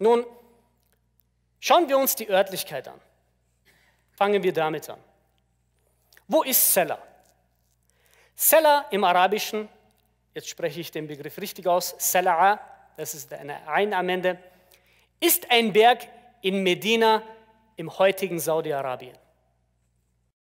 Nun, schauen wir uns die Örtlichkeit an. Fangen wir damit an. Wo ist Sela? Sela im Arabischen, jetzt spreche ich den Begriff richtig aus, Sela'a, das ist eine Ein am Ende, ist ein Berg in Medina im heutigen Saudi-Arabien.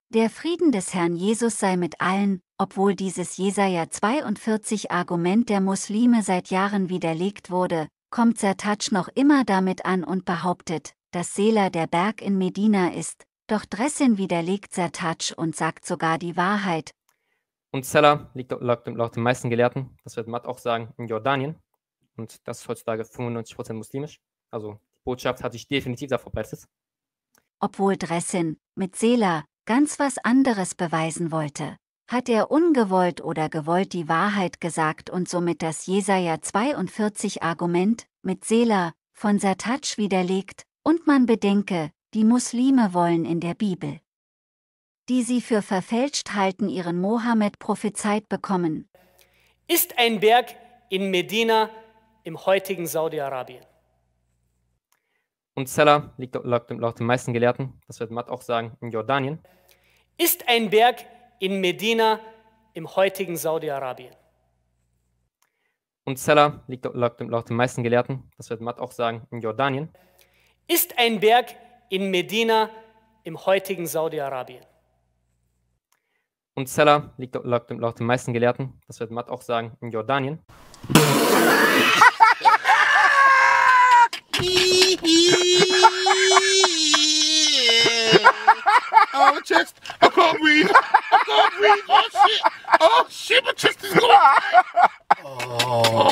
Der Frieden des Herrn Jesus sei mit allen, obwohl dieses Jesaja 42 Argument der Muslime seit Jahren widerlegt wurde, kommt Sertach noch immer damit an und behauptet, dass Sela der Berg in Medina ist, doch Dressin widerlegt Sertach und sagt sogar die Wahrheit. Und Sela liegt laut, laut den meisten Gelehrten, das wird Matt auch sagen, in Jordanien. Und das ist heutzutage 95% muslimisch. Also die Botschaft hat sich definitiv da verbreitet. Obwohl Dressin mit Sela ganz was anderes beweisen wollte hat er ungewollt oder gewollt die Wahrheit gesagt und somit das Jesaja 42 Argument, mit Sela, von Satatsch widerlegt, und man bedenke, die Muslime wollen in der Bibel, die sie für verfälscht halten, ihren Mohammed prophezeit bekommen. Ist ein Berg in Medina im heutigen Saudi-Arabien. Und Sela liegt laut, laut den meisten Gelehrten, das wird Matt auch sagen, in Jordanien. Ist ein Berg in Medina im heutigen Saudi-Arabien. Und Zella liegt laut, laut den meisten Gelehrten, das wird Matt auch sagen, in Jordanien. Ist ein Berg in Medina im heutigen Saudi-Arabien. Und Zella liegt laut, laut den meisten Gelehrten, das wird Matt auch sagen, in Jordanien. oh, chest can't breathe. I can't breathe. Oh shit. Oh shit, my chest is going. Oh.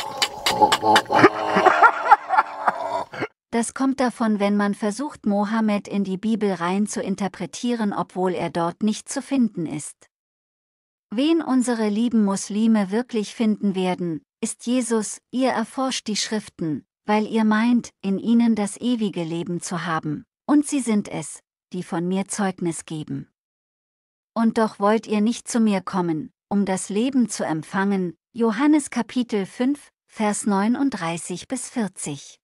Das kommt davon, wenn man versucht, Mohammed in die Bibel rein zu interpretieren, obwohl er dort nicht zu finden ist. Wen unsere lieben Muslime wirklich finden werden, ist Jesus, ihr erforscht die Schriften, weil ihr meint, in ihnen das ewige Leben zu haben, und sie sind es, die von mir Zeugnis geben. Und doch wollt ihr nicht zu mir kommen, um das Leben zu empfangen. Johannes Kapitel 5, Vers 39 bis 40.